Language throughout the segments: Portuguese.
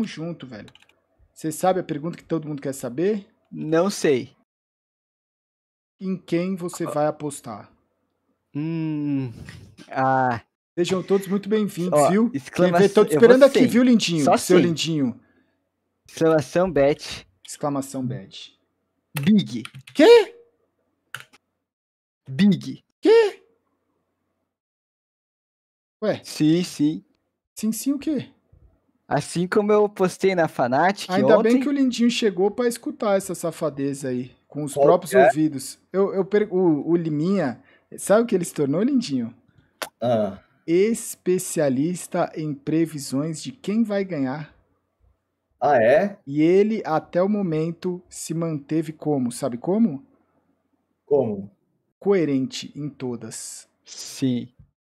Tamo junto, velho. Você sabe a pergunta que todo mundo quer saber? Não sei. Em quem você ah. vai apostar? Hum. Ah. Sejam todos muito bem-vindos, oh, viu? Exclamação. Estou esperando aqui, viu, lindinho? Só Seu sim. lindinho. Exclamação bet. Exclamação bet. Big. Quê? Big. Quê? Ué? Sim, sim. Sim, sim, o quê? Assim como eu postei na Fanatic Ainda ontem... bem que o Lindinho chegou para escutar essa safadeza aí, com os Qual próprios é? ouvidos. Eu, eu per... o, o Liminha, sabe o que ele se tornou, Lindinho? Ah. Especialista em previsões de quem vai ganhar. Ah, é? E ele, até o momento, se manteve como? Sabe como? Como? Coerente em todas. Sim.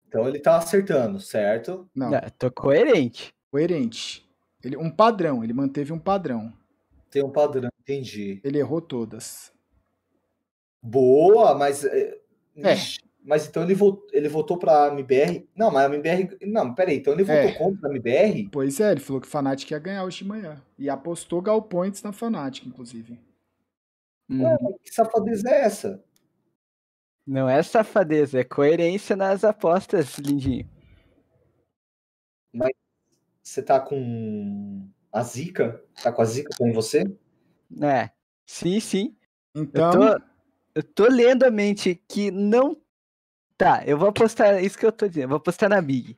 Então ele tá acertando, certo? Não. Não é, tô coerente coerente. Ele, um padrão, ele manteve um padrão. Tem um padrão, entendi. Ele errou todas. Boa, mas. Eh, é. Mas então ele, volt, ele voltou pra MBR. Não, mas a MBR. Não, peraí, então ele voltou é. contra a MBR? Pois é, ele falou que o Fnatic ia ganhar hoje de manhã. E apostou Galpoints na Fnatic, inclusive. Hum. Ué, uhum. que safadeza é essa? Não é safadeza, é coerência nas apostas, lindinho. Mas você tá com a Zika? Tá com a Zika com você? É. Sim, sim. Então. Eu tô, eu tô lendo a mente que não. Tá, eu vou apostar é isso que eu tô dizendo. Vou apostar na Big.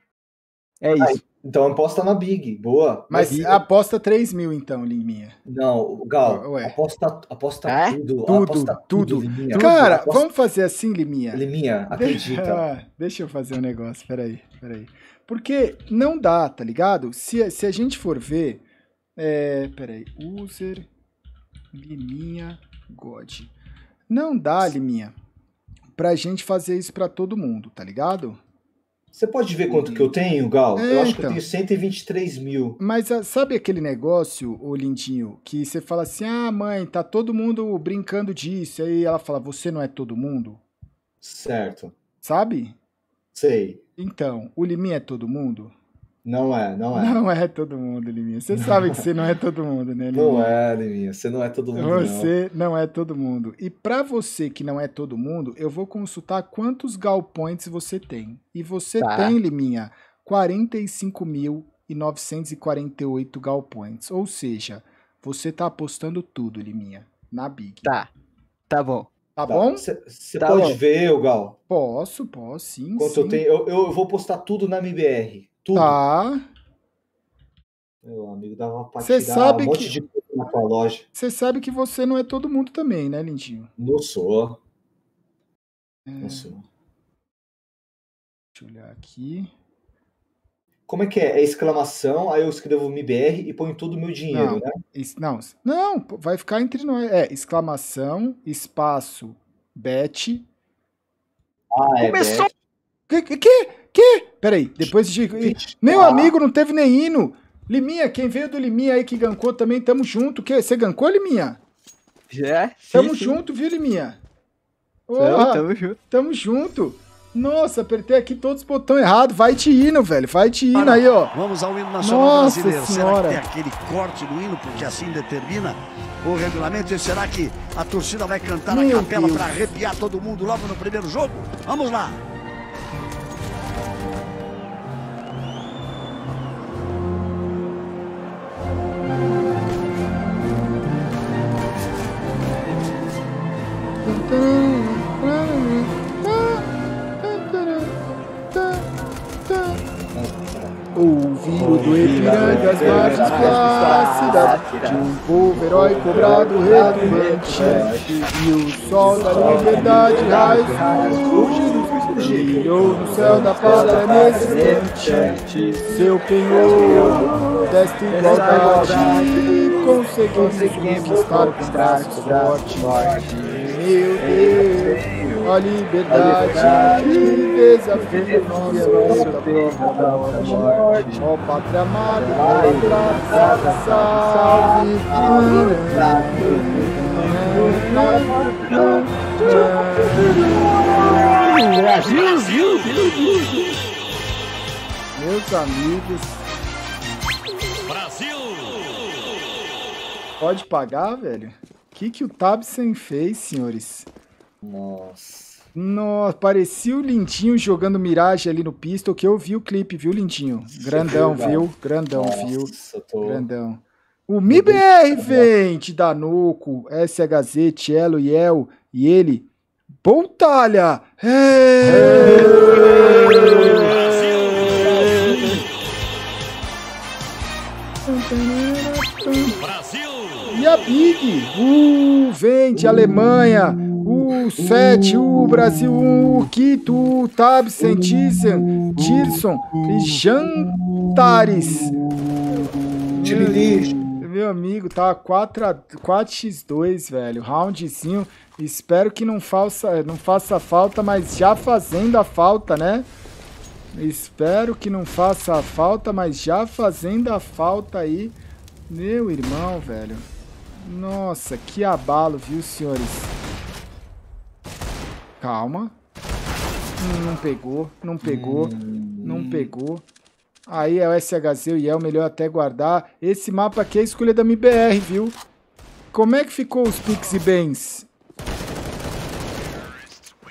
É ah, isso. então aposta na Big, boa. Mas Big. aposta 3 mil então, Liminha. Não, Gal, Ué. aposta, aposta é? tudo, tudo, aposta tudo. tudo Cara, aposta... vamos fazer assim, Liminha? Liminha, acredita. Deixa, deixa eu fazer um negócio, peraí, peraí. Porque não dá, tá ligado? Se, se a gente for ver. É, peraí. User Liminha God. Não dá, Liminha, pra gente fazer isso pra todo mundo, tá ligado? Você pode ver quanto que eu tenho, Gal? É, eu acho então. que eu então. tenho 123 mil. Mas ah, sabe aquele negócio, ô lindinho, que você fala assim: ah, mãe, tá todo mundo brincando disso. Aí ela fala: você não é todo mundo? Certo. Sabe? Sei. Então, o Liminha é todo mundo? Não é, não é. Não é todo mundo, Liminha. Você sabe que é. você não é todo mundo, né, Liminha? Não é, Liminha. Você não é todo mundo. Você não, não é todo mundo. E para você que não é todo mundo, eu vou consultar quantos Gal Points você tem. E você tá. tem, Liminha, 45.948 Points. Ou seja, você tá apostando tudo, Liminha, na Big. Tá. Tá bom. Tá, tá. bom? Você tá pode bom. ver, o Gal? Posso, posso, sim. Quanto sim. eu tenho. Eu, eu vou postar tudo na MBR. Tudo. Tá. Meu amigo, dava pra Cê tirar sabe um monte que... de coisa na tua loja. Você sabe que você não é todo mundo também, né, Lindinho? Não sou. É... Não sou. Deixa eu olhar aqui. Como é que é? É exclamação, aí eu escrevo MBR e ponho todo o meu dinheiro, não, né? Isso, não, não, vai ficar entre nós. É exclamação, espaço, bet. Ah, é Começou. É Que, que, que? Peraí, depois de. Tá. Meu amigo, não teve nem hino. Liminha, quem veio do Liminha aí que gancou também, tamo junto. Que? Você gancou, Liminha? Já. É, sim, tamo sim. junto, viu, Liminha? Oh, tamo, tamo junto. Tamo junto. Nossa, apertei aqui todos os botões errados. Vai te hino, velho. Vai te hino aí, ó. Vamos ao hino nacional Nossa brasileiro. Senhora. Será que tem aquele corte do hino, porque assim determina o regulamento? E será que a torcida vai cantar Meu a capela para arrepiar todo mundo logo no primeiro jogo? Vamos lá. Tantan. entre as margens plácidas de um povo herói cobrado retumante e o sol da liberdade raiz Girou no céu da pátria nesse instante seu penhor desta igualdade conseguimos conquistar o braços forte meu Deus a liberdade que desafia nosso tempo da morte. Ó Pátria amada, pátria salve, Brasil, meus amigos. Brasil! Pode pagar, velho? O que, que o Tabson fez, senhores? Nossa. Nossa, parecia o Lindinho jogando Mirage ali no pistol, que eu vi o clipe, viu, Lindinho? Grandão, viu? viu? Grandão, Nossa, viu? Tô... Grandão. O MIBR vem, Danuco, SHZ, e Yel e ele, Pontalha! Brasil! E a Big, uh, vem de uh. Alemanha, U 7, U Brasil 1, U Quito, U Tab, Sentisen, Tirson e Jantares. Tililiz. Meu amigo, tá 4 x 2 velho. Roundzinho. Espero que não faça, não faça falta, mas já fazendo a falta, né? Espero que não faça falta, mas já fazendo a falta aí. Meu irmão, velho. Nossa, que abalo, viu, senhores? Calma. Hum, não pegou, não pegou, hum. não pegou. Aí é o SHZ e é o melhor até guardar. Esse mapa aqui é a escolha da MBR, viu? Como é que ficou os Pix e Bens?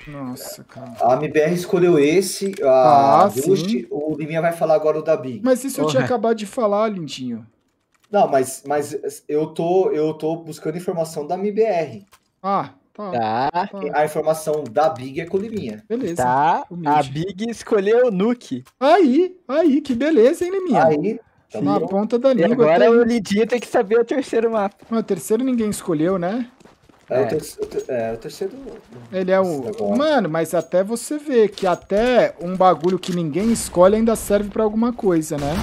Nossa, cara. A MBR escolheu esse, a ah, Just, o Liminha vai falar agora o da Big. Mas isso eu oh, tinha é. acabado de falar, Lindinho. Não, mas, mas eu, tô, eu tô buscando informação da MBR. Ah, Tá, tá. A informação da Big é com Liminha. Beleza. Tá. A Big escolheu o Nuke. Aí, aí, que beleza, hein, Liminha? Aí. Tá na ponta da língua. E agora o Lidia tem que saber o terceiro mapa. Não, o terceiro ninguém escolheu, né? É, é. O, é o, terceiro. Ele é o. Agora. Mano, mas até você vê que até um bagulho que ninguém escolhe ainda serve pra alguma coisa, né?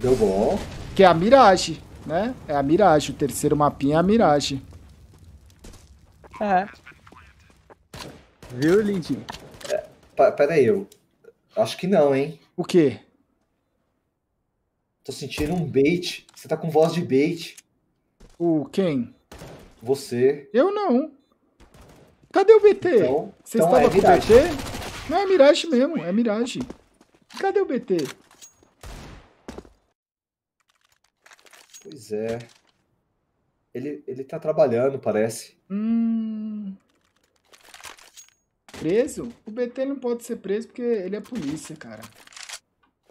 Deu bom. Que é a Mirage, né? É a Mirage. O terceiro mapinha é a Mirage. É. Viu, lindinho? É, aí, eu acho que não, hein? O quê? Tô sentindo um bait. Você tá com voz de bait. O quem? Você. Eu não. Cadê o BT? Então, Você então estava é com o BT? Não, é Mirage mesmo, é Mirage. Cadê o BT? Pois é. Ele, ele tá trabalhando, parece. Hum. Preso? O BT não pode ser preso porque ele é polícia, cara.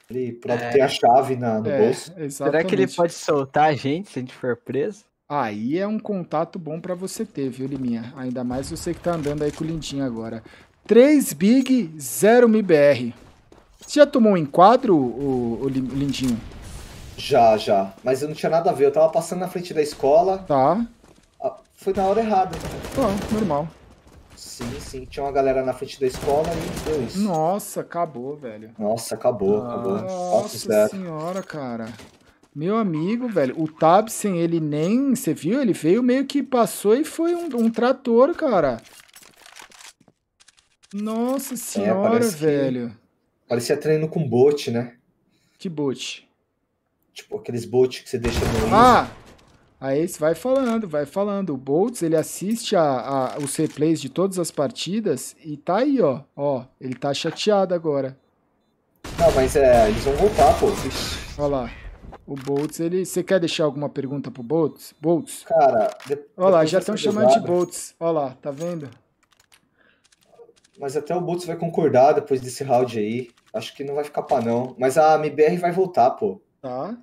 Ele pode é. a chave na, no é, bolso. Exatamente. Será que ele pode soltar a gente se a gente for preso? Aí é um contato bom para você ter, viu, Liminha? Ainda mais você que tá andando aí com o Lindinho agora. 3 Big, 0 MBR. Você já tomou um enquadro, o, o Lindinho? Já, já. Mas eu não tinha nada a ver. Eu tava passando na frente da escola. Tá. Ah, foi na hora errada. Tá, normal. Sim, sim. Tinha uma galera na frente da escola e deu isso. Nossa, acabou, velho. Nossa, acabou, ah, acabou. Nossa senhora, cara. Meu amigo, velho, o Tabsen, ele nem. Você viu? Ele veio meio que passou e foi um, um trator, cara. Nossa senhora, é, parece velho. Que... Parecia treino com bote, né? Que bote? Tipo aqueles bolts que você deixa no. Ah! Aí você vai falando, vai falando. O Boltz, ele assiste a, a, os replays de todas as partidas e tá aí, ó. Ó, ele tá chateado agora. Não, ah, mas é, eles vão voltar, pô. Olha lá. O Boltz, ele... Você quer deixar alguma pergunta pro Boltz? Boltz? Cara... De... Olha lá, já estão chamando de Boltz. Olha lá, tá vendo? Mas até o Boltz vai concordar depois desse round aí. Acho que não vai ficar pra não. Mas a MBR vai voltar, pô. Tá.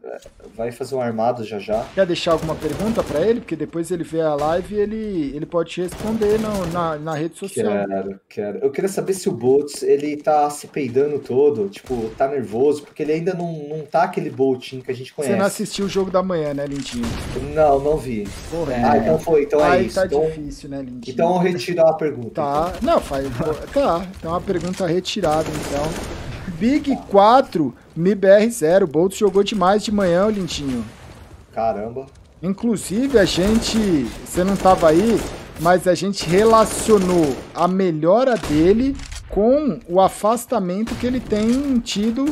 Vai fazer um armado já já. Quer deixar alguma pergunta para ele? Porque depois ele vê a live e ele, ele pode te responder na, na, na, rede social. Quero, quero. Eu queria saber se o Boltz, ele tá se peidando todo, tipo, tá nervoso, porque ele ainda não, não tá aquele Boltinho que a gente conhece. Você não assistiu o jogo da manhã, né, Lindinho? Não, não vi. Porra, é. Ah, né? então foi, então é isso. tá então, difícil, né, Lindinho? Então eu retiro a pergunta. Tá, então. não, faz... tá, então a pergunta retirada, então. Big 4, MIBR 0. Boltz jogou demais de manhã, Lindinho. Caramba. Inclusive, a gente, você não estava aí, mas a gente relacionou a melhora dele com o afastamento que ele tem tido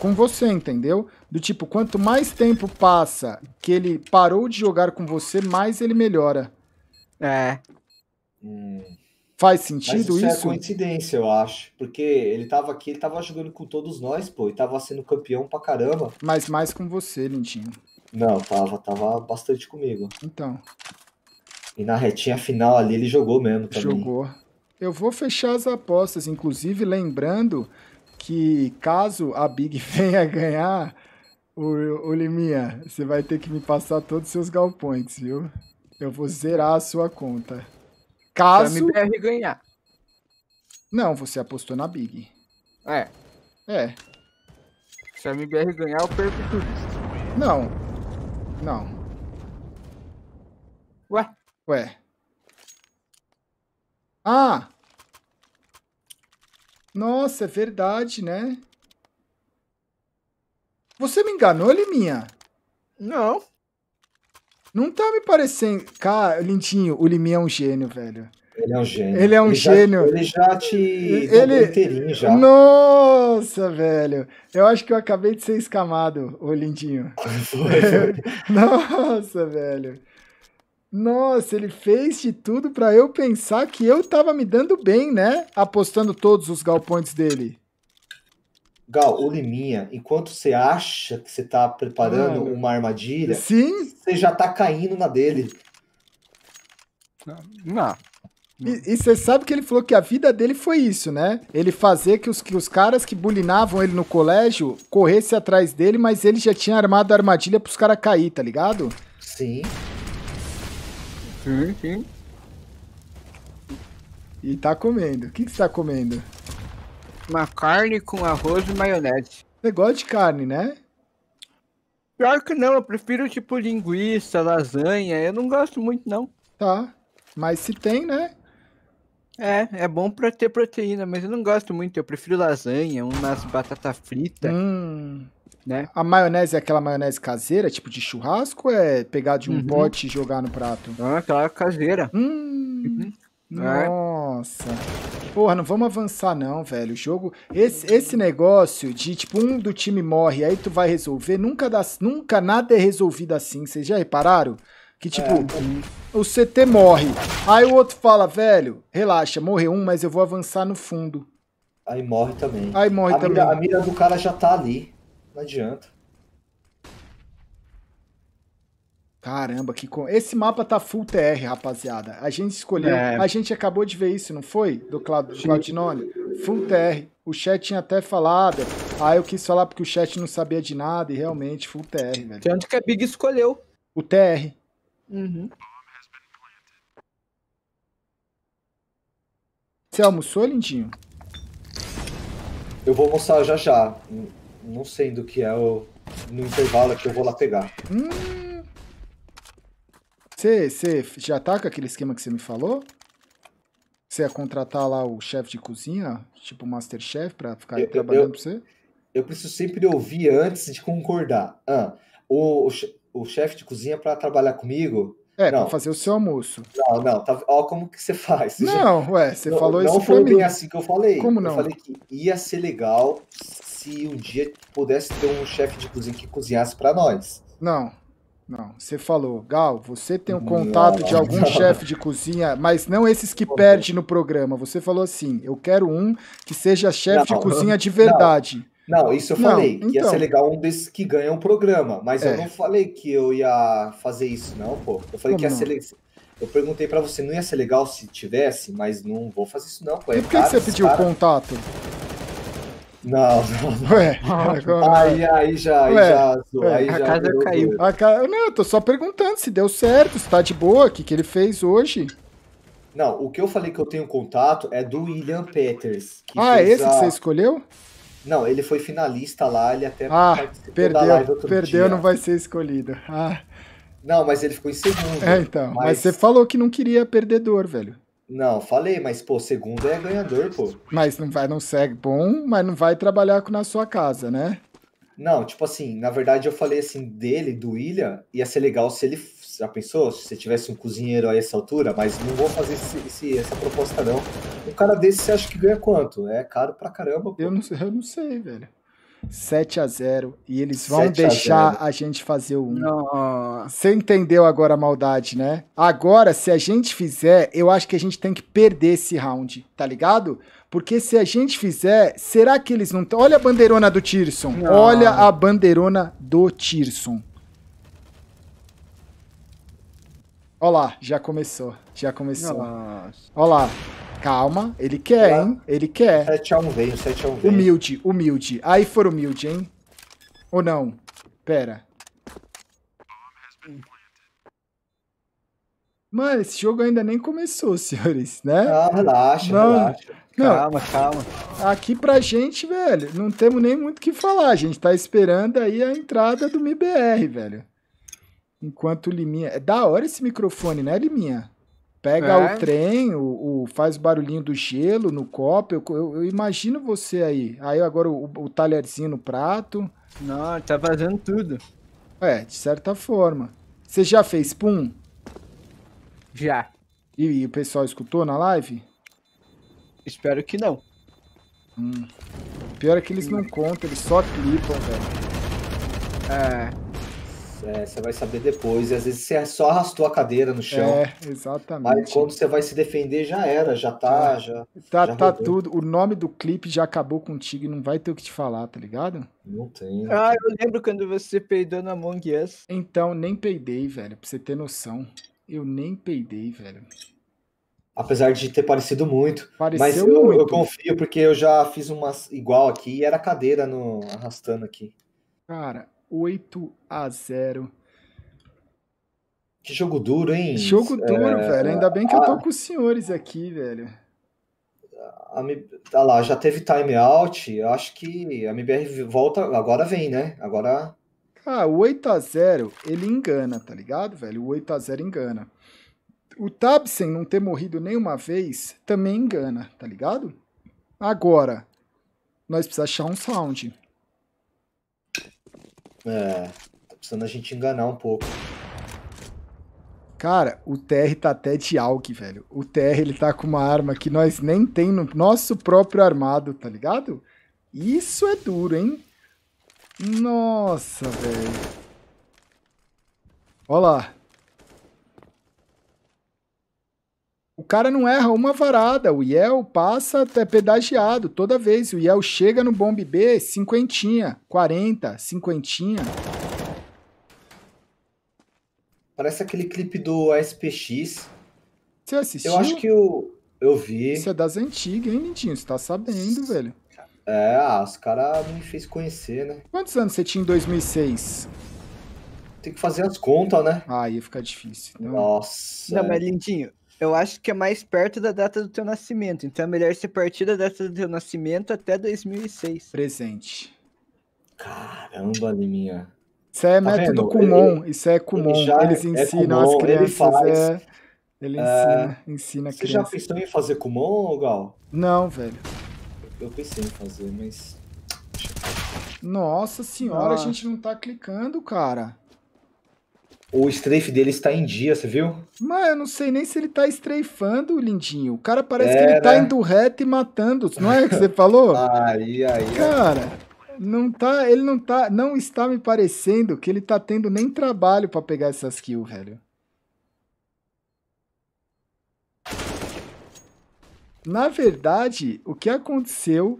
com você, entendeu? Do tipo, quanto mais tempo passa que ele parou de jogar com você, mais ele melhora. É. Hum. Faz sentido Mas isso? Isso é coincidência, eu acho. Porque ele tava aqui, ele tava jogando com todos nós, pô, e tava sendo campeão pra caramba. Mas mais com você, Lindinho. Não, tava, tava bastante comigo. Então. E na retinha final ali ele jogou mesmo também. Jogou. Eu vou fechar as apostas, inclusive lembrando que caso a Big venha ganhar, o, o Liminha, você vai ter que me passar todos os seus galpões, viu? Eu vou zerar a sua conta. Caso. Pra MBR ganhar. Não, você apostou na Big. É. É. Se a MBR ganhar, eu perco tudo. Não. Não. Ué? Ué. Ah! Nossa, é verdade, né? Você me enganou, Liminha? Não. Não tá me parecendo. Cara, Lindinho, o Limi é um gênio, velho. Ele é um gênio. Ele é um ele gênio. Já, ele já te. Ele... já. Nossa, velho. Eu acho que eu acabei de ser escamado, ô Lindinho. foi, foi. Nossa, velho. Nossa, ele fez de tudo para eu pensar que eu tava me dando bem, né? Apostando todos os galpões dele. Gal, o Liminha, enquanto você acha que você tá preparando uma armadilha, Sim. você já tá caindo na dele. Não. Não. E você sabe que ele falou que a vida dele foi isso, né? Ele fazer que os, que os caras que bulinavam ele no colégio corressem atrás dele, mas ele já tinha armado a armadilha pros caras cair, tá ligado? Sim. Sim, sim. E tá comendo. O que você tá comendo? Uma carne com arroz e maionese. Você gosta de carne, né? Pior que não, eu prefiro tipo linguiça, lasanha. Eu não gosto muito, não. Tá. Mas se tem, né? É, é bom pra ter proteína, mas eu não gosto muito. Eu prefiro lasanha, umas batata frita. Hum. Né? A maionese é aquela maionese caseira, tipo de churrasco, ou é pegar de um uhum. pote e jogar no prato? Ah, aquela caseira. Hum. Uhum. Nossa. Porra, não vamos avançar não, velho. O jogo... Esse, esse negócio de, tipo, um do time morre, aí tu vai resolver, nunca, dá, nunca nada é resolvido assim. Vocês já repararam? Que, tipo, é. o CT morre. Aí o outro fala, velho, relaxa, morreu um, mas eu vou avançar no fundo. Aí morre também. Aí morre a também. Mira, a mira do cara já tá ali. Não adianta. Caramba, que co... esse mapa tá full TR, rapaziada. A gente escolheu, é. a gente acabou de ver isso, não foi? Do, Cla... do Claudinone? Full TR. O chat tinha até falado. Ah, eu quis falar porque o chat não sabia de nada e realmente full TR, velho. Tanto que a Big escolheu. O TR. Uhum. Você almoçou, lindinho? Eu vou almoçar já já. Não sei do que é o no intervalo que eu vou lá pegar. Hum. Você, já tá com aquele esquema que você me falou? Você ia contratar lá o chefe de cozinha, tipo Masterchef, para ficar eu, trabalhando para você? Eu preciso sempre ouvir antes de concordar. Ah, o, o chefe de cozinha para trabalhar comigo. É, não. pra fazer o seu almoço. Não, não, tá, ó, como que você faz? Não, já, ué, você não, falou não isso. Não foi bem assim que eu falei. Como não? Eu falei que ia ser legal se um dia pudesse ter um chefe de cozinha que cozinhasse para nós. Não. Não, você falou, Gal, você tem um contato não. de algum chefe de cozinha, mas não esses que perde no programa. Você falou assim, eu quero um que seja chefe de cozinha de verdade. Não, isso eu não, falei, então. que ia então. ser legal um desses que ganha um programa, mas é. eu não falei que eu ia fazer isso, não, pô. Eu falei Como que ia ser legal. Eu perguntei para você, não ia ser legal se tivesse, mas não vou fazer isso, não, pô. É e por que você pediu o contato? Não, não, Ué, agora... aí, aí já, aí Ué, já, ué, aí a já casa caiu. A ca... Não, eu tô só perguntando se deu certo, se tá de boa, o que, que ele fez hoje. Não, o que eu falei que eu tenho contato é do William Peters. ah, esse a... que você escolheu? Não, ele foi finalista lá, ele até ah, perdeu, perdeu, dia. não vai ser escolhido. Ah. Não, mas ele ficou em segundo. É, então, mas... mas você falou que não queria perdedor, velho. Não, falei, mas pô, segundo é ganhador, pô. Mas não vai, não segue bom, mas não vai trabalhar na sua casa, né? Não, tipo assim, na verdade eu falei assim dele, do William, ia ser legal se ele. Já pensou? Se você tivesse um cozinheiro a essa altura, mas não vou fazer esse, esse, essa proposta, não. Um cara desse você acha que ganha quanto? É caro pra caramba. Pô. Eu, não, eu não sei, velho. 7 a 0 e eles vão deixar a, a, gente fazer o 1. Você entendeu agora a maldade, né? Agora, se a gente fizer, eu acho que a gente tem que perder esse round, tá ligado? Porque se a gente fizer, será que eles não. Olha a bandeirona do Tirson. Não. Olha a bandeirona do Tirson. Olha lá, já começou. Já começou. Nossa. Olha lá. Calma, ele quer, hein? Ele quer. 7x1 veio, 7x1 Humilde, humilde. Aí for humilde, hein? Ou não? Pera. Mano, esse jogo ainda nem começou, senhores, né? Ah, relaxa, não, relaxa. Não. Calma, calma. Aqui pra gente, velho, não temos nem muito o que falar. A gente tá esperando aí a entrada do MBR, velho. Enquanto o Liminha... É da hora esse microfone, né, Liminha? Pega é. o trem, o, o, faz barulhinho do gelo no copo. Eu, eu, eu imagino você aí. Aí agora o, o talherzinho no prato. Não, tá fazendo tudo. É, de certa forma. Você já fez pum? Já. E, e o pessoal escutou na live? Espero que não. Hum. Pior é que eles não contam, eles só clipam, velho. É. É, você vai saber depois. E às vezes você é só arrastou a cadeira no chão. É, exatamente. Aí quando você vai se defender, já era, já tá. Já, tá, já tá tudo. O nome do clipe já acabou contigo e não vai ter o que te falar, tá ligado? Não tem. ah, eu lembro quando você peidou na Among Us. Então, nem peidei, velho, pra você ter noção. Eu nem peidei, velho. Apesar de ter parecido muito. Pareceu mas eu, muito. eu confio, porque eu já fiz uma igual aqui e era cadeira no, arrastando aqui. Cara, 8 a 0 Que jogo duro, hein? Jogo é, duro, é... velho. Ainda bem que ah, eu tô ah, com os senhores aqui, velho. A, tá lá, já teve time out. Eu acho que a MBR volta. Agora vem, né? Agora. Cara, ah, o 8x0 ele engana, tá ligado, velho? O 8x0 engana. O Tabsen não ter morrido nenhuma vez também engana, tá ligado? Agora, nós precisamos achar um sound. É, tá precisando a gente enganar um pouco. Cara, o TR tá até de alk, velho. O TR, ele tá com uma arma que nós nem tem no nosso próprio armado, tá ligado? Isso é duro, hein? Nossa, velho. Olha lá. O cara não erra uma varada. O Yel passa até pedagiado toda vez. O Yel chega no bomb B, cinquentinha, 40, cinquentinha. Parece aquele clipe do SPX. Você assistiu? Eu acho que o. Eu vi. Você é das antigas, hein, Lindinho? Você tá sabendo, velho. É, ah, os caras me fez conhecer, né? Quantos anos você tinha em 2006? Tem que fazer as contas, né? Ah, ia ficar difícil. Então... Nossa. Não, mas Lindinho, eu acho que é mais perto da data do teu nascimento. Então é melhor você partir da data do teu nascimento até 2006. Presente. Caramba, Liminha. Isso é tá método vendo? Kumon. isso é Kumon. Ele Eles é ensinam é Kumon, as crianças. Ele, faz, é... ele ah, ensina, é... ensina Você já pensou em fazer Kumon, Gal? Não, velho. Eu pensei em fazer, mas. Nossa senhora, ah. a gente não tá clicando, cara. O strafe dele está em dia, você viu? Mas eu não sei nem se ele está strafando, lindinho. O cara parece é, que ele né? tá indo reto e matando. Não é que você falou? aí, aí. Cara, não tá, ele não tá, não está me parecendo que ele tá tendo nem trabalho para pegar essas kills, velho. Na verdade, o que aconteceu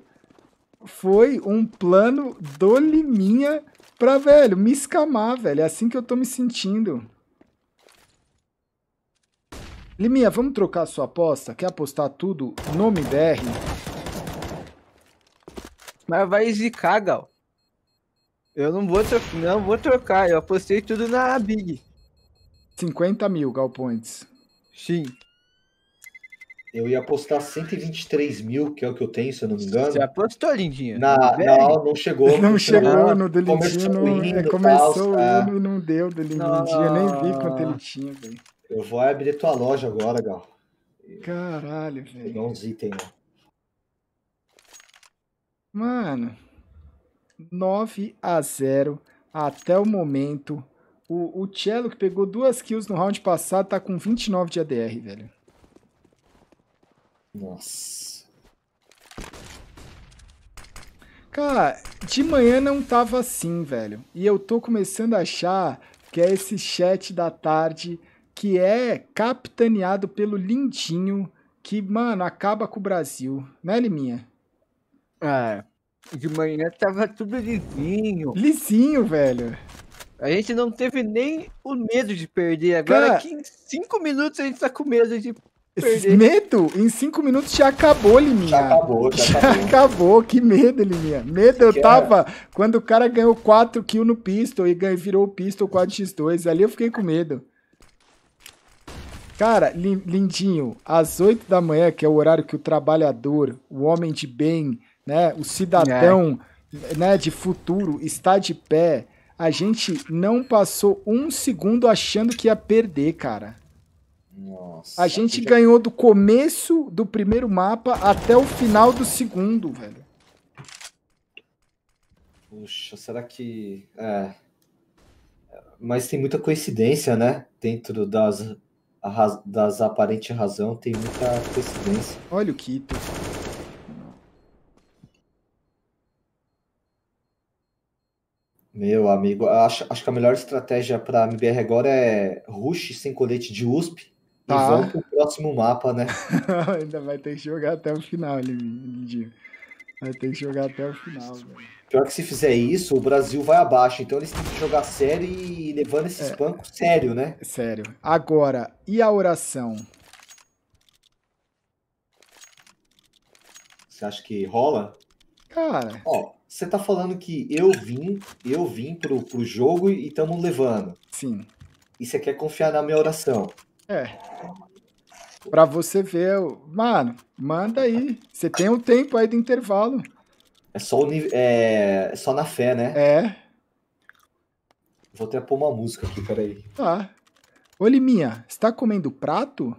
foi um plano do Liminha pra, velho, me escamar, velho. É assim que eu tô me sentindo. Liminha, vamos trocar sua aposta? Quer apostar tudo no MBR? Mas vai zicar, Gal. Eu não vou, não vou trocar. Eu apostei tudo na Big. 50 mil, Gal Points. Sim. Eu ia apostar 123 mil, que é o que eu tenho, se eu não me engano. Você apostou, lindinha? Na, é. não chegou. Não chegou no Delindinho. Começou, é, começou o ano é. e não deu Delindinho. Nem vi quanto ele tinha, velho. Eu vou abrir tua loja agora, Gal. Caralho, velho. Pegar uns itens, ó. Mano, 9 a 0 até o momento. O, o Cello, que pegou duas kills no round passado, tá com 29 de ADR, velho. Nossa. Cara, de manhã não tava assim, velho. E eu tô começando a achar que é esse chat da tarde que é capitaneado pelo Lindinho, que, mano, acaba com o Brasil. Né, Liminha? É. De manhã tava tudo lisinho. Lisinho, velho. A gente não teve nem o medo de perder. Agora, Cara, aqui em cinco minutos, a gente tá com medo de Medo? Em cinco minutos já acabou, Liminha. Já acabou, já, já acabou. acabou. Que medo, Liminha. Medo eu é? tava quando o cara ganhou 4 kills no pistol e ganhou, virou o pistol 4x2. Ali eu fiquei com medo. Cara, lindinho, às 8 da manhã, que é o horário que o trabalhador, o homem de bem, né, o cidadão, é. né, de futuro está de pé, a gente não passou um segundo achando que ia perder, cara. Nossa, a gente já... ganhou do começo do primeiro mapa até o final do segundo, velho. Puxa, será que. É. Mas tem muita coincidência, né? Dentro das, das aparente razão, tem muita coincidência. Olha o Kito. Meu amigo, acho, acho que a melhor estratégia para MBR agora é rush sem colete de USP Tá. E vamos pro próximo mapa, né? Ainda vai ter que jogar até o final, Lindinho. Vai ter que jogar até o final, Pior que se fizer isso, o Brasil vai abaixo. Então eles têm que jogar sério e levando esses é. bancos sério, né? Sério. Agora, e a oração? Você acha que rola? Cara. Ó, você tá falando que eu vim, eu vim pro, pro jogo e estamos levando. Sim. E você quer confiar na minha oração. É. Pra você ver, mano, manda aí. Você tem um tempo aí do intervalo. É só, o, é, é só na fé, né? É. Vou até pôr uma música aqui, peraí. Tá. Ô, Liminha, você tá comendo prato?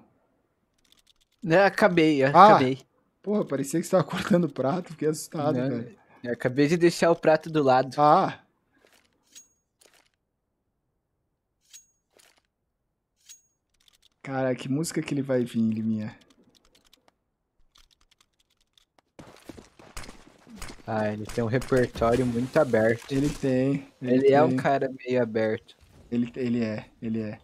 Né, acabei, ah, acabei. Ah, porra, parecia que você tava cortando prato, fiquei assustado, Não, velho. Acabei de deixar o prato do lado. Ah, Cara, que música que ele vai vir, Liminha? Ah, ele tem um repertório muito aberto. Ele tem. Ele, ele tem. é um cara meio aberto. Ele, ele é, ele é.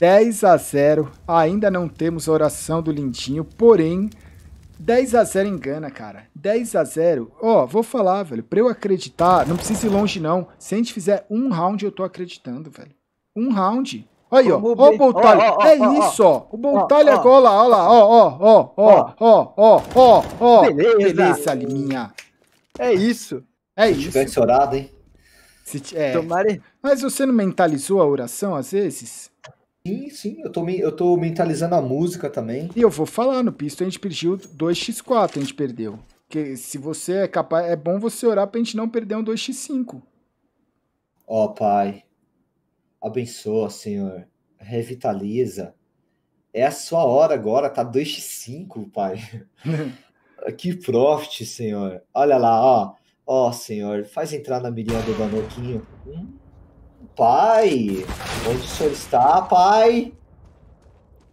10 a 0. Ainda não temos oração do Lindinho, porém 10 a 0 engana, cara. 10 a 0. Ó, oh, vou falar, velho. Pra eu acreditar, não precisa ir longe não. Se a gente fizer um round, eu tô acreditando, velho. Um round. Aí, ó. Ó o Boltalho. É isso, ó. O Boltalho agora, ó lá, ó, ó, ó, ó, ó, ó, ó. Beleza. Beleza, Liminha. É isso. É isso. Tivesse orado, hein? Se, é. Tomare... Mas você não mentalizou a oração às vezes? Sim, sim, eu tô, eu tô mentalizando a música também. E eu vou falar, no pisto a gente pediu 2x4, a gente perdeu. Porque se você é capaz, é bom você orar pra gente não perder um 2x5. Ó, oh, pai. Abençoa, Senhor. Revitaliza. É a sua hora agora, tá 2 x 5, Pai. que profit, Senhor. Olha lá, ó. Ó, Senhor, faz entrar na mirinha do Banoquinho. Hum? Pai, onde o Senhor está, Pai?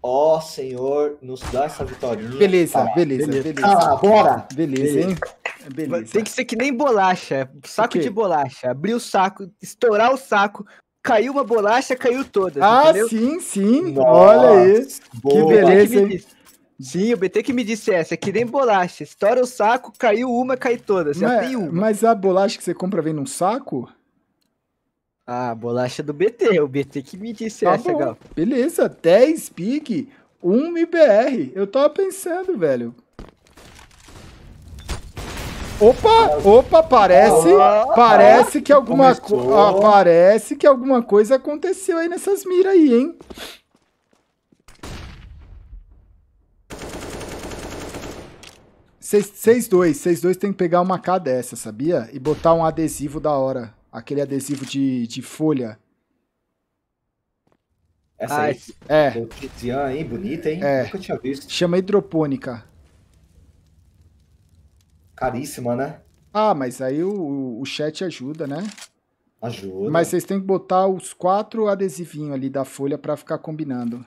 Ó, Senhor, nos dá essa vitória. Beleza, tá, beleza, beleza. Ah, bora! Beleza, hein? Beleza. Tem que ser que nem bolacha, saco de bolacha. Abrir o saco, estourar o saco, caiu uma bolacha, caiu todas. Ah, entendeu? sim, sim. Nossa, Olha isso. Que beleza. Sim, o BT que me disse é essa, que nem bolacha. Estoura o saco, caiu uma, cai todas. mas, tem uma. Mas a bolacha que você compra vem num saco? Ah, bolacha do BT. O BT que me disse tá é essa, bom. Gal. Beleza, 10 pig, 1 IBR. Eu tava pensando, velho. Opa, opa, parece, ah, parece que alguma ah, parece que alguma coisa aconteceu aí nessas miras aí, hein? Seis, seis dois, seis dois tem que pegar uma K dessa, sabia? E botar um adesivo da hora, aquele adesivo de, de folha. Essa aí, é. Tizian, hein? Bonita, hein? É. Nunca tinha visto. Chama hidropônica caríssima, né? Ah, mas aí o, o chat ajuda, né? Ajuda. Mas vocês têm que botar os quatro adesivinhos ali da folha para ficar combinando.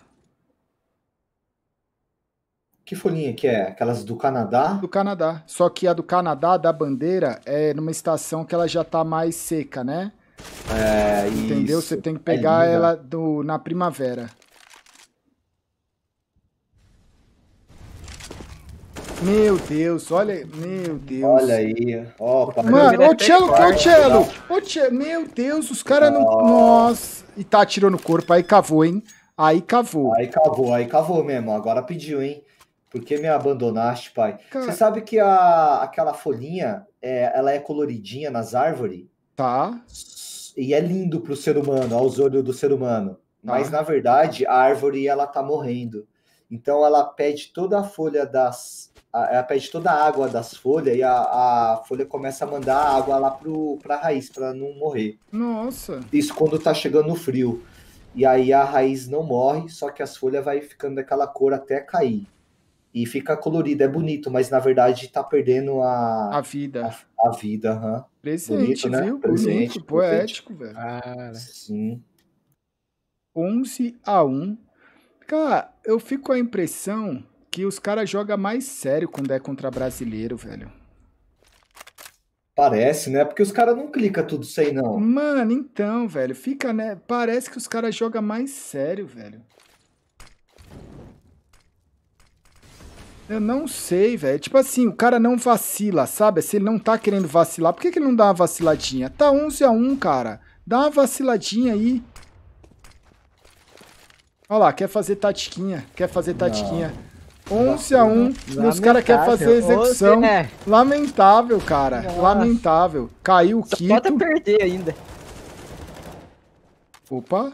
Que folhinha que é? Aquelas do Canadá? Do Canadá. Só que a do Canadá, da bandeira, é numa estação que ela já tá mais seca, né? É, Entendeu? Isso. Você tem que pegar é ela do, na primavera. Meu Deus, olha. Meu Deus. Olha aí. Ó, Mano, ô Tchelo, que o Tchelo? Ô meu Deus, os caras não. Nossa. E tá atirando o corpo, aí cavou, hein? Aí cavou. Aí cavou, aí cavou mesmo. Agora pediu, hein? Por que me abandonaste, pai? Cara... Você sabe que a, aquela folhinha, é, ela é coloridinha nas árvores? Tá. E é lindo pro ser humano, aos olhos do ser humano. Tá. Mas, na verdade, a árvore, ela tá morrendo. Então, ela pede toda a folha das ela perde toda a água das folhas e a, a folha começa a mandar a água lá pro, pra raiz, para não morrer. Nossa! Isso quando tá chegando no frio. E aí a raiz não morre, só que as folhas vai ficando daquela cor até cair. E fica colorido é bonito, mas na verdade tá perdendo a... A vida. A, a vida, aham. Uhum. Presente, bonito, né? Presente, bonito, poético, velho. Cara. Sim. 11 a 1. Cara, eu fico com a impressão os caras jogam mais sério quando é contra brasileiro, velho. Parece, né? Porque os caras não clica tudo isso aí, não. Mano, então, velho, fica, né? Parece que os caras jogam mais sério, velho. Eu não sei, velho. Tipo assim, o cara não vacila, sabe? Se ele não tá querendo vacilar, por que, que ele não dá uma vaciladinha? Tá 11 a 1 cara. Dá uma vaciladinha aí. Olha lá, quer fazer tatiquinha. Quer fazer tatiquinha. Não. 11 a 1 e os caras querem fazer a execução. Né? Lamentável, cara. Nossa. Lamentável. Caiu o Só Kito. Falta perder ainda. Opa.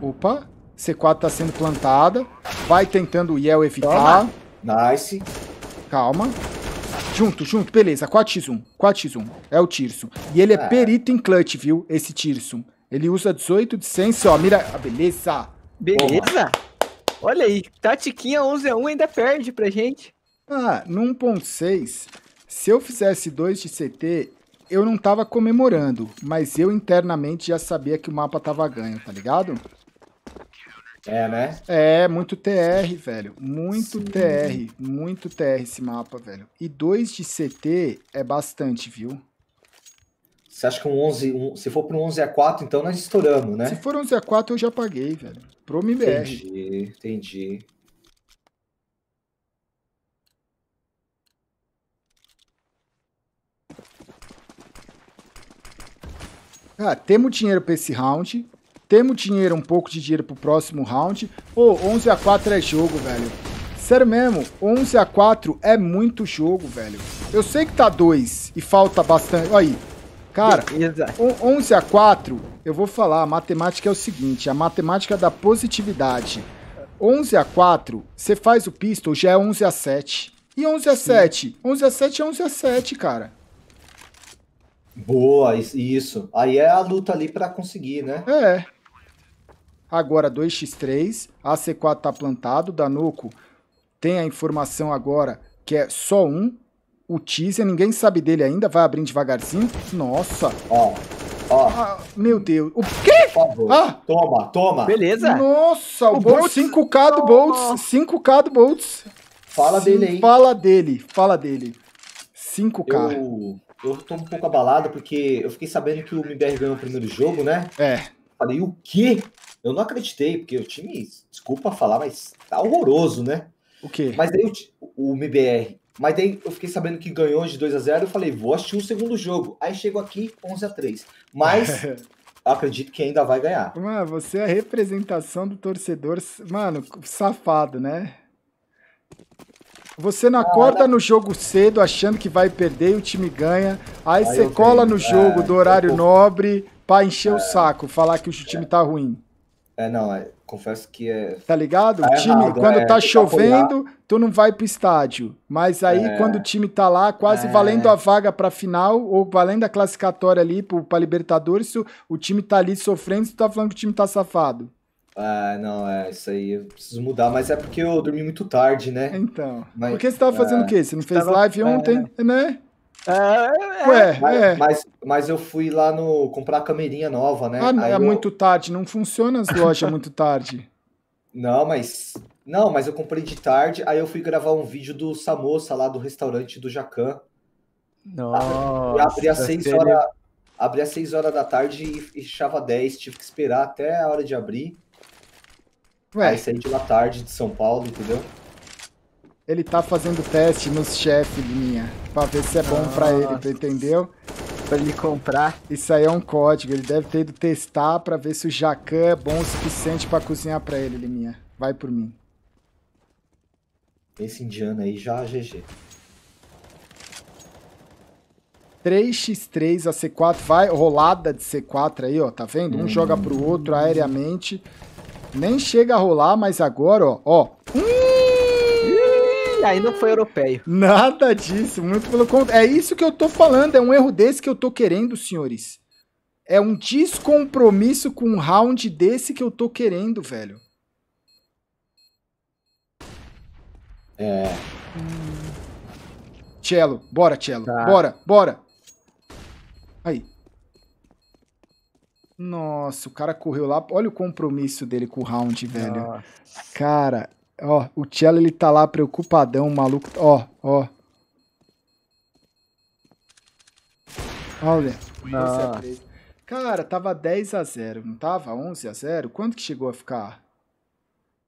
Opa. C4 tá sendo plantada. Vai tentando o Yel evitar. Toma. Nice. Calma. Junto, junto, beleza. 4x1. 4x1. É o Tirson. E ele é, é. perito em clutch, viu? Esse Tirson. Ele usa 18 de senso, ó. Mira. Ah, beleza. Beleza. Toma. Olha aí, Tatiquinha 11 a 1 ainda perde pra gente. Ah, no 1.6, se eu fizesse 2 de CT, eu não tava comemorando, mas eu internamente já sabia que o mapa tava ganho, tá ligado? É, né? É, muito TR, velho. Muito Sim. TR. Muito TR esse mapa, velho. E 2 de CT é bastante, viu? Você acha que um 11... Um, se for para um 11 a 4, então nós estouramos, né? Se for 11 a 4, eu já paguei, velho. Pro MBR. Entendi, entendi. Ah, temos dinheiro para esse round. Temos dinheiro, um pouco de dinheiro pro próximo round. Pô, 11 x 4 é jogo, velho. Sério mesmo, 11 x 4 é muito jogo, velho. Eu sei que tá 2 e falta bastante. Olha aí. Cara, 11 x 4 eu vou falar, a matemática é o seguinte, a matemática da positividade. 11 a 4, você faz o pistol, já é 11 a 7. E 11 a Sim. 7? 11 a 7 é 11 a 7, cara. Boa, isso. Aí é a luta ali para conseguir, né? É. Agora 2x3, AC4 tá plantado, Danuco tem a informação agora que é só um. O teaser, ninguém sabe dele ainda, vai abrindo devagarzinho. Nossa! Ó, Ó. Ah, meu Deus. O quê? Favor, ah. Toma, toma. Beleza. Nossa, o, o Boltz. 5K do Boltz. 5K do Boltz. Fala Sim, dele aí. Fala dele, fala dele. 5K. Eu, eu tô um pouco abalado porque eu fiquei sabendo que o MBR ganhou o primeiro jogo, né? É. Falei, o quê? Eu não acreditei, porque o time, desculpa falar, mas tá horroroso, né? O quê? Mas aí o, o MBR mas daí eu fiquei sabendo que ganhou de 2 a 0 Eu falei, vou assistir o segundo jogo. Aí chego aqui 11 a 3 Mas acredito que ainda vai ganhar. Mano, você é a representação do torcedor. Mano, safado, né? Você não ah, acorda no jogo cedo achando que vai perder e o time ganha. Aí, você cola no é, jogo é, do horário é, nobre pra encher é, o saco, falar que o é. time tá ruim. É, não, é confesso que é. Tá ligado? Tá o time, errado, quando é, tá chovendo, tu não vai pro estádio. Mas aí, é. quando o time tá lá, quase é. valendo a vaga pra final, ou valendo a classificatória ali pro, pra Libertadores, o time tá ali sofrendo, tu tá falando que o time tá safado. Ah, não, é, isso aí eu preciso mudar, mas é porque eu dormi muito tarde, né? Então. Mas, porque você tava fazendo é. o quê? Você não fez tava, live é, ontem, né? né? É, é, Ué, mas, é. é. Mas, mas, eu fui lá no comprar a camerinha nova, né? Ah, Aí é eu... muito tarde, não funciona as lojas muito tarde. Não, mas não, mas eu comprei de tarde, aí eu fui gravar um vídeo do Samosa lá do restaurante do Jacan. Nossa, abri às 6 é horas, abri às 6 horas da tarde e fechava 10, tive que esperar até a hora de abrir. Ué. Aí saí de lá tarde de São Paulo, entendeu? ele tá fazendo teste nos chefes, Liminha, pra ver se é bom Nossa. pra ele, entendeu? Pra ele comprar. Isso aí é um código, ele deve ter ido testar pra ver se o jacan é bom o suficiente pra cozinhar pra ele, Liminha. Vai por mim. Esse indiano aí já GG. É 3x3 a C4, vai rolada de C4 aí, ó, tá vendo? Um hum. joga pro outro aéreamente. Nem chega a rolar, mas agora, ó, ó. Hum! E aí não foi europeu Nada disso, muito pelo contrário. É isso que eu tô falando, é um erro desse que eu tô querendo, senhores. É um descompromisso com um round desse que eu tô querendo, velho. É. Cello, bora, Cello. Tá. Bora, bora. Aí. Nossa, o cara correu lá. Olha o compromisso dele com o round, velho. Nossa. Cara, Ó, o Cello ele tá lá preocupadão, o maluco. Ó, ó. Olha. Nossa. Cara, tava 10 a 0 não tava? 11 a 0 Quanto que chegou a ficar?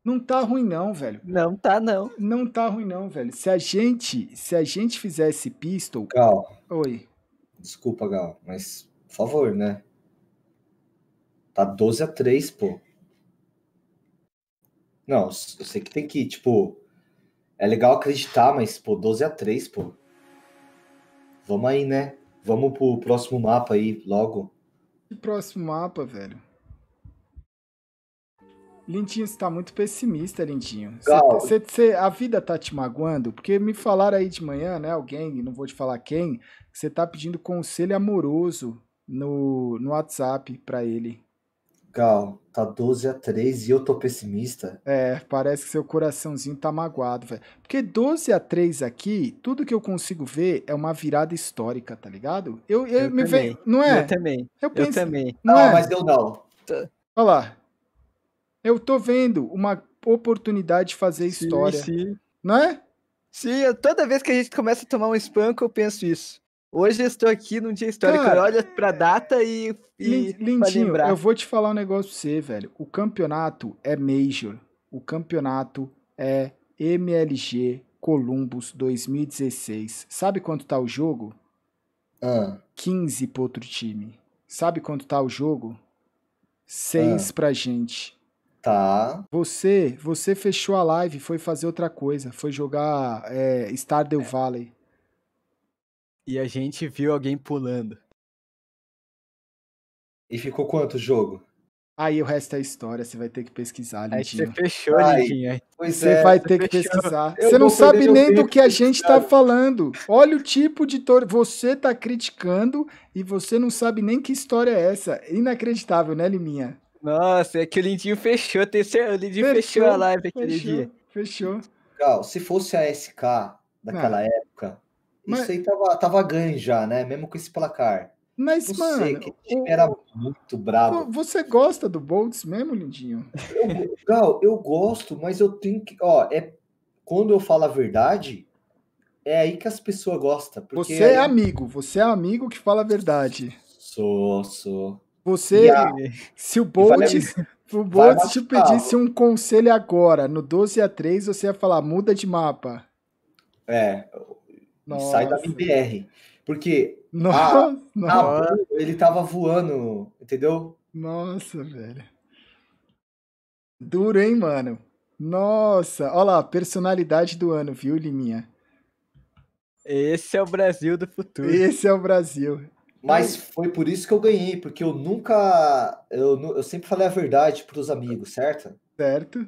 Não tá ruim não, velho. Não tá não. Não tá ruim não, velho. Se a gente, se a gente fizer esse pistol... Gal. Oi. Desculpa, Gal, mas por favor, né? Tá 12 a 3, pô. Não, eu sei que tem que, tipo. É legal acreditar, mas, pô, 12 a 3 pô. Vamos aí, né? Vamos pro próximo mapa aí, logo. Que próximo mapa, velho? Lindinho, você tá muito pessimista, Lindinho. Você, você, tá, a vida tá te magoando? Porque me falaram aí de manhã, né? Alguém, não vou te falar quem, você tá pedindo conselho amoroso no, no WhatsApp pra ele. Gal, tá 12 a 3 e eu tô pessimista. É, parece que seu coraçãozinho tá magoado, velho. Porque 12 a 3 aqui, tudo que eu consigo ver é uma virada histórica, tá ligado? Eu, eu, eu me vejo. Não é? Eu também. Eu, penso, eu também. Não, não ah, é? mas eu não. Tá. Olha lá. Eu tô vendo uma oportunidade de fazer sim, história. Sim. Não é? Sim, toda vez que a gente começa a tomar um espanco, eu penso isso. Hoje eu estou aqui num dia histórico. Cara, olha pra é, data e. e lindinho, eu vou te falar um negócio pra você, velho. O campeonato é Major. O campeonato é MLG Columbus 2016. Sabe quanto tá o jogo? Ah. 15 pro outro time. Sabe quanto tá o jogo? 6 ah. pra gente. Tá. Você, você fechou a live, foi fazer outra coisa, foi jogar é, Stardew é. Valley e a gente viu alguém pulando. E ficou quanto o jogo? Aí o resto é história, você vai ter que pesquisar, Lindinho. Aí você fechou, Ai, Lindinho. Você é, vai ter que fechou. pesquisar. Eu você não sabe nem do que a gente está falando. Olha o tipo de tor... Você está criticando e você não sabe nem que história é essa. Inacreditável, né, Liminha? Nossa, é que o Lindinho fechou. Terceiro... O Lindinho fechou, fechou a live aquele fechou, dia. Fechou. Cal, se fosse a SK daquela não. Ah. época, mas... Isso aí tava, tava ganho já, né? Mesmo com esse placar. Mas, não mano. Sei, que o... era muito bravo. Você gosta do Bolts mesmo, lindinho? Gal, eu gosto, mas eu tenho que. Ó, é, quando eu falo a verdade, é aí que as pessoas gostam. Porque... Você é amigo, você é amigo que fala a verdade. Sou, sou. Você, se o Se o Bolts te pedisse um conselho agora, no 12 a 3, você ia falar, muda de mapa. É, nossa. sai da BR. Porque nossa, a, nossa. A, ele tava voando, entendeu? Nossa, velho. Duro, hein, mano? Nossa, olha lá, personalidade do ano, viu, Liminha? Esse é o Brasil do futuro. Esse é o Brasil. Mas foi por isso que eu ganhei, porque eu nunca. Eu, eu sempre falei a verdade pros amigos, certo? Certo.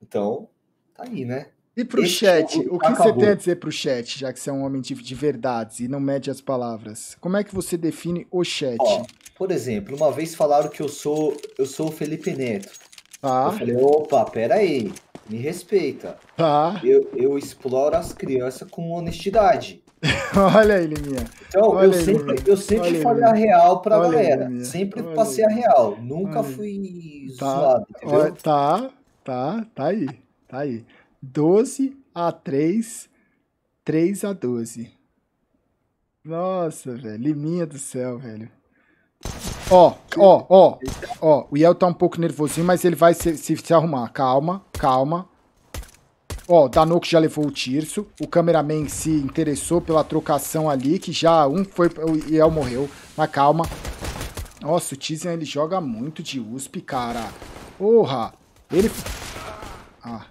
Então, tá aí, né? E pro Esse chat, o que acabou. você tem a dizer pro chat, já que você é um homem de, de verdades e não mede as palavras? Como é que você define o chat? Ó, por exemplo, uma vez falaram que eu sou eu sou o Felipe Neto. Tá. Eu falei, opa, peraí, me respeita. Tá. Eu, eu exploro as crianças com honestidade. Olha aí, Liminha. Então, Olha eu, sempre, Liminha. eu sempre Olha falei a real pra Olha galera. sempre Olha passei a real. Nunca fui tá. zoado, entendeu? Tá, tá, tá aí. Tá aí. 12 a 3, 3 a 12. Nossa, velho, liminha do céu, velho. Ó, ó, ó, ó, o Yel tá um pouco nervosinho, mas ele vai se, se, se arrumar. Calma, calma. Ó, o Danoco já levou o Tirso. O cameraman se interessou pela trocação ali, que já um foi... O Yel morreu, mas calma. Nossa, o Tizen, ele joga muito de USP, cara. Porra! Ele... Ah...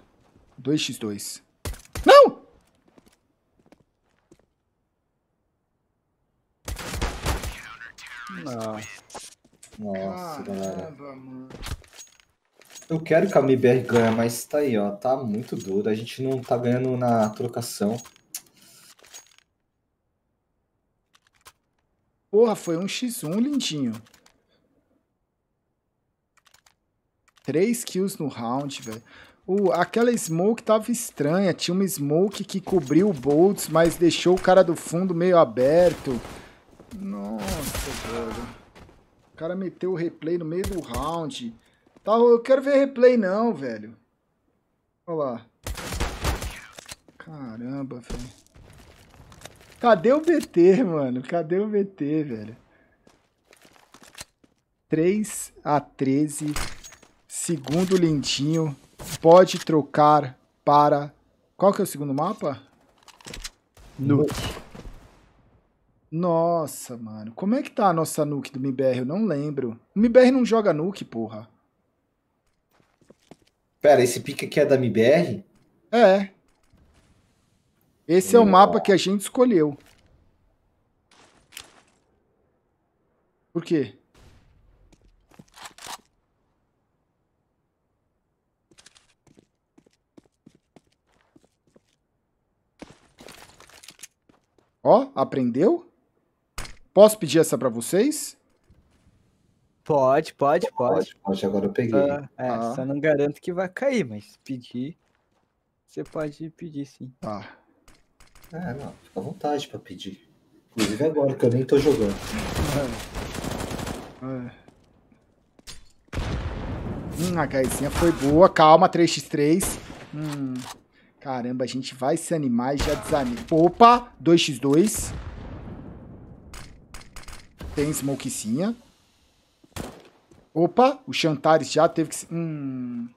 2x2. Não! Não. Nossa, Caramba, galera. Mano. Eu quero que a MBR ganhe, mas tá aí, ó. Tá muito duro. A gente não tá ganhando na trocação. Porra, foi um x1 lindinho. Três kills no round, velho. O, aquela smoke tava estranha. Tinha uma smoke que cobriu o Boltz, mas deixou o cara do fundo meio aberto. Nossa, velho. O cara meteu o replay no meio do round. Tá, eu quero ver replay não, velho. Olha lá. Caramba, velho. Cadê o BT, mano? Cadê o BT, velho? 3 a 13. Segundo lindinho pode trocar para... Qual que é o segundo mapa? Nuke. Nossa, mano. Como é que tá a nossa Nuke do MBR? Eu não lembro. O MBR não joga Nuke, porra. Pera, esse pica aqui é da MBR? É. Esse não. é o mapa que a gente escolheu. Por quê? Ó, aprendeu? Posso pedir essa para vocês? Pode, pode, pode. Pode, pode agora eu peguei. Ah, é, ah. Só não garanto que vai cair, mas pedir. Você pode pedir sim. Tá. Ah. É, não, fica à vontade para pedir. Inclusive agora, que eu nem tô jogando. É. É. Hum, a gaizinha foi boa. Calma, 3x3. Hum. Caramba, a gente vai se animar e já desanima. Opa, 2x2. Tem smokezinha. Opa, o Chantares já teve que... Hum...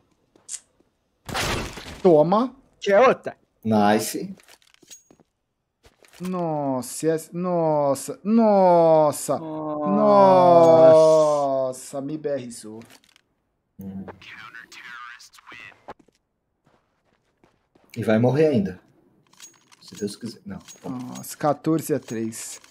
Toma. Que é outra. Nice. Nossa, é- nossa, nossa, nossa, nossa me berrizou. Hum. E vai morrer ainda. Se Deus quiser. Não. Tá Nossa, 14 a 3.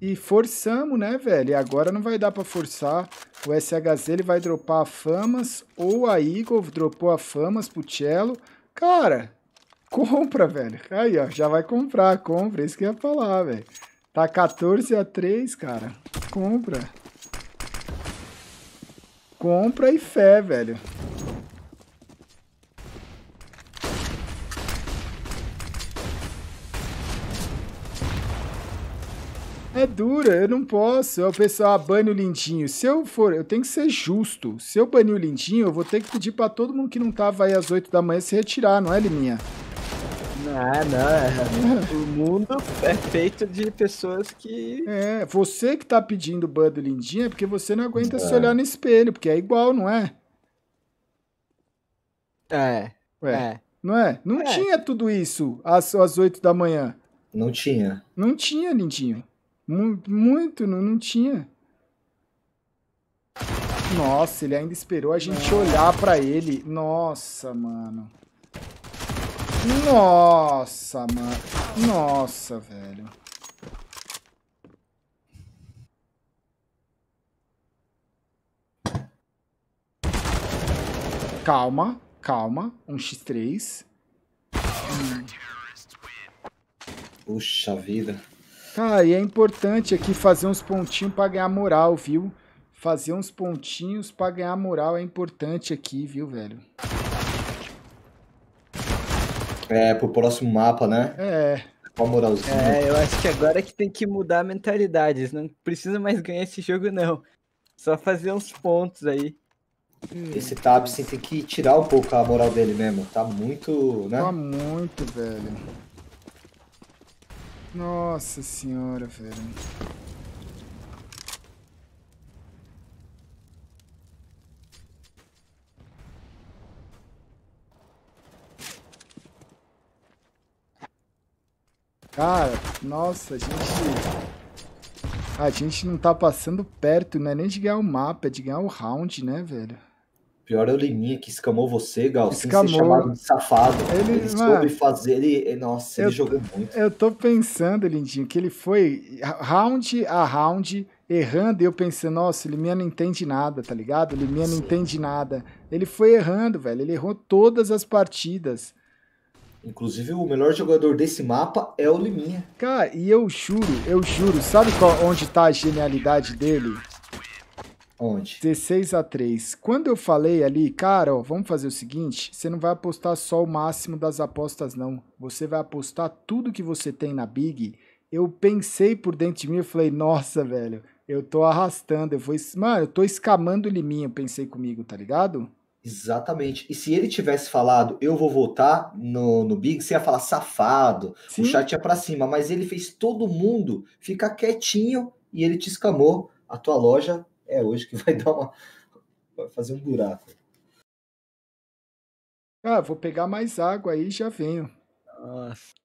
E forçamos, né, velho? E agora não vai dar para forçar. O SHZ ele vai dropar a Famas ou a Eagle dropou a Famas pro Cello. Cara, compra, velho. Aí, ó, já vai comprar, compra. Isso que eu ia falar, velho. Tá 14 a 3, cara. Compra. Compra e fé, velho. é dura, eu não posso. É o pessoal ah, bane o lindinho. Se eu for, eu tenho que ser justo. Se eu banir o lindinho, eu vou ter que pedir pra todo mundo que não tava aí às 8 da manhã se retirar, não é, Liminha? Não, não, é. O mundo é feito de pessoas que. É, você que tá pedindo ban do lindinho é porque você não aguenta é. se olhar no espelho, porque é igual, não é? É. Ué, é. Não é? Não é. tinha tudo isso às, às 8 da manhã. Não tinha. Não tinha, lindinho. Muito, muito não, não tinha. Nossa, ele ainda esperou a gente olhar pra ele. Nossa, mano. Nossa, mano. Nossa, velho. Calma, calma. Um x3. Hum. Puxa vida. Cara, e é importante aqui fazer uns pontinhos para ganhar moral, viu? Fazer uns pontinhos para ganhar moral é importante aqui, viu, velho? É, pro próximo mapa, né? É. Qual moralzinha. É, eu acho que agora é que tem que mudar a mentalidade. Não precisa mais ganhar esse jogo, não. Só fazer uns pontos aí. Hum. Esse Tabsin tem que tirar um pouco a moral dele mesmo. Tá muito, né? Tá muito, velho. Nossa senhora, velho. Cara, nossa, a gente... A gente não tá passando perto, não é nem de ganhar o mapa, é de ganhar o round, né, velho? Pior é o Liminha que escamou você, Gal, escamou. sem ser chamado de safado. Ele, ele mano, soube fazer, ele. Nossa, eu, ele jogou muito. Eu tô pensando, Lindinho, que ele foi round a round errando e eu pensei, nossa, o Liminha não entende nada, tá ligado? O Liminha não entende nada. Ele foi errando, velho. Ele errou todas as partidas. Inclusive, o melhor jogador desse mapa é o Liminha. Cara, e eu juro, eu juro, sabe qual, onde tá a genialidade dele? Onde? 16 a 3. Quando eu falei ali, cara, ó, vamos fazer o seguinte, você não vai apostar só o máximo das apostas não. Você vai apostar tudo que você tem na Big. Eu pensei por dentro de mim, eu falei, nossa, velho, eu tô arrastando, eu vou, mano, eu tô escamando o liminha, pensei comigo, tá ligado? Exatamente. E se ele tivesse falado, eu vou votar no, no Big, você ia falar safado, Sim. o chat ia é pra cima, mas ele fez todo mundo ficar quietinho e ele te escamou a tua loja é hoje que vai dar uma. Vai fazer um buraco. Ah, vou pegar mais água aí e já venho. Nossa.